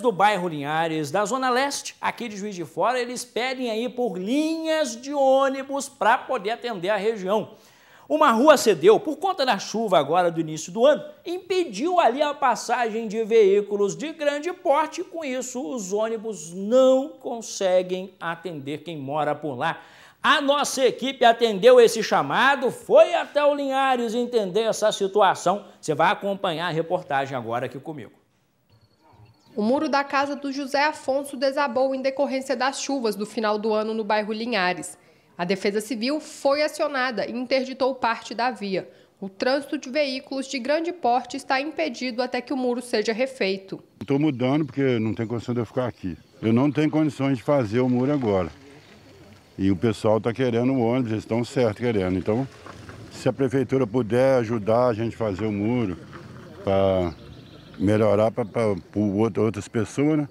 do bairro Linhares, da Zona Leste, aqui de Juiz de Fora, eles pedem aí por linhas de ônibus para poder atender a região. Uma rua cedeu por conta da chuva agora do início do ano, impediu ali a passagem de veículos de grande porte, com isso os ônibus não conseguem atender quem mora por lá. A nossa equipe atendeu esse chamado, foi até o Linhares entender essa situação. Você vai acompanhar a reportagem agora aqui comigo. O muro da casa do José Afonso desabou em decorrência das chuvas do final do ano no bairro Linhares. A Defesa Civil foi acionada e interditou parte da via. O trânsito de veículos de grande porte está impedido até que o muro seja refeito. Estou mudando porque não tem condição de eu ficar aqui. Eu não tenho condições de fazer o muro agora. E o pessoal está querendo o ônibus, eles estão certo querendo. Então, se a prefeitura puder ajudar a gente a fazer o muro para melhorar para outra, outras pessoas, né?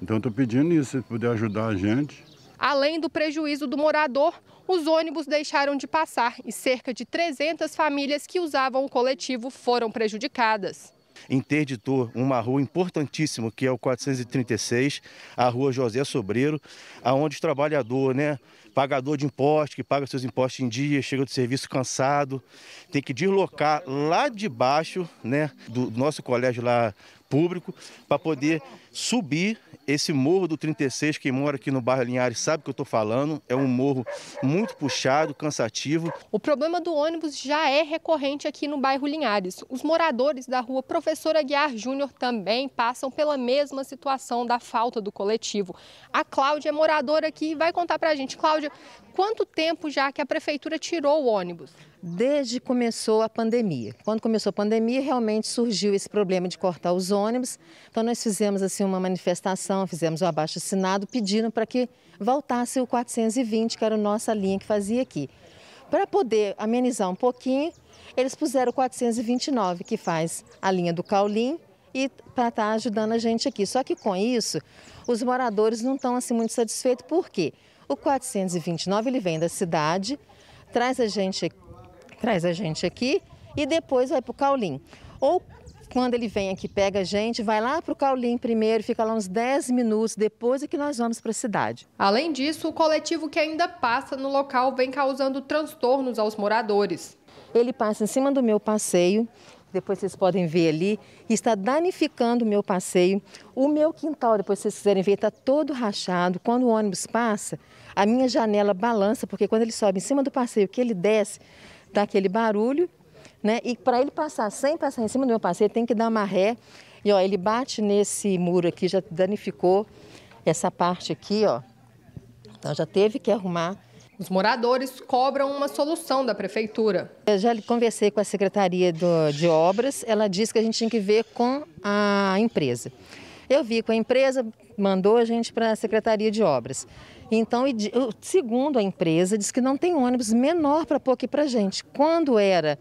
Então estou pedindo isso, se puder ajudar a gente. Além do prejuízo do morador, os ônibus deixaram de passar e cerca de 300 famílias que usavam o coletivo foram prejudicadas interditou uma rua importantíssima, que é o 436, a rua José Sobreiro, aonde o trabalhador, né, pagador de impostos, que paga seus impostos em dia, chega do serviço cansado, tem que deslocar lá de baixo, né, do nosso colégio lá público, para poder subir esse morro do 36, quem mora aqui no bairro Linhares sabe o que eu estou falando, é um morro muito puxado, cansativo. O problema do ônibus já é recorrente aqui no bairro Linhares. Os moradores da rua Professor professor Aguiar Júnior também passam pela mesma situação da falta do coletivo. A Cláudia é moradora aqui e vai contar para a gente. Cláudia, quanto tempo já que a prefeitura tirou o ônibus? Desde que começou a pandemia. Quando começou a pandemia, realmente surgiu esse problema de cortar os ônibus. Então nós fizemos assim uma manifestação, fizemos o um abaixo assinado, pedindo para que voltasse o 420, que era a nossa linha que fazia aqui. Para poder amenizar um pouquinho, eles puseram 429, que faz a linha do Caulim e para estar tá ajudando a gente aqui. Só que com isso, os moradores não estão assim muito satisfeitos, porque o 429 ele vem da cidade, traz a gente, traz a gente aqui e depois vai para o Caulim. Ou quando ele vem aqui, pega a gente, vai lá para o Caulim primeiro, fica lá uns 10 minutos, depois é que nós vamos para a cidade. Além disso, o coletivo que ainda passa no local vem causando transtornos aos moradores. Ele passa em cima do meu passeio, depois vocês podem ver ali, está danificando o meu passeio. O meu quintal, depois vocês quiserem ver, está todo rachado. Quando o ônibus passa, a minha janela balança, porque quando ele sobe em cima do passeio, que ele desce, dá aquele barulho né? E para ele passar sem passar em cima do meu passeio, tem que dar uma ré. E ó, ele bate nesse muro aqui, já danificou essa parte aqui, ó. Então já teve que arrumar. Os moradores cobram uma solução da prefeitura. Eu já conversei com a secretaria do, de obras, ela disse que a gente tinha que ver com a empresa. Eu vi com a empresa, mandou a gente para a secretaria de obras. Então, segundo a empresa, diz que não tem ônibus menor para pôr aqui para gente. Quando era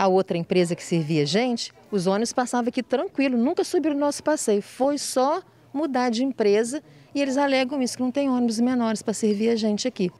a outra empresa que servia gente, os ônibus passavam aqui tranquilo, nunca subiram o nosso passeio. Foi só mudar de empresa e eles alegam isso, que não tem ônibus menores para servir a gente aqui.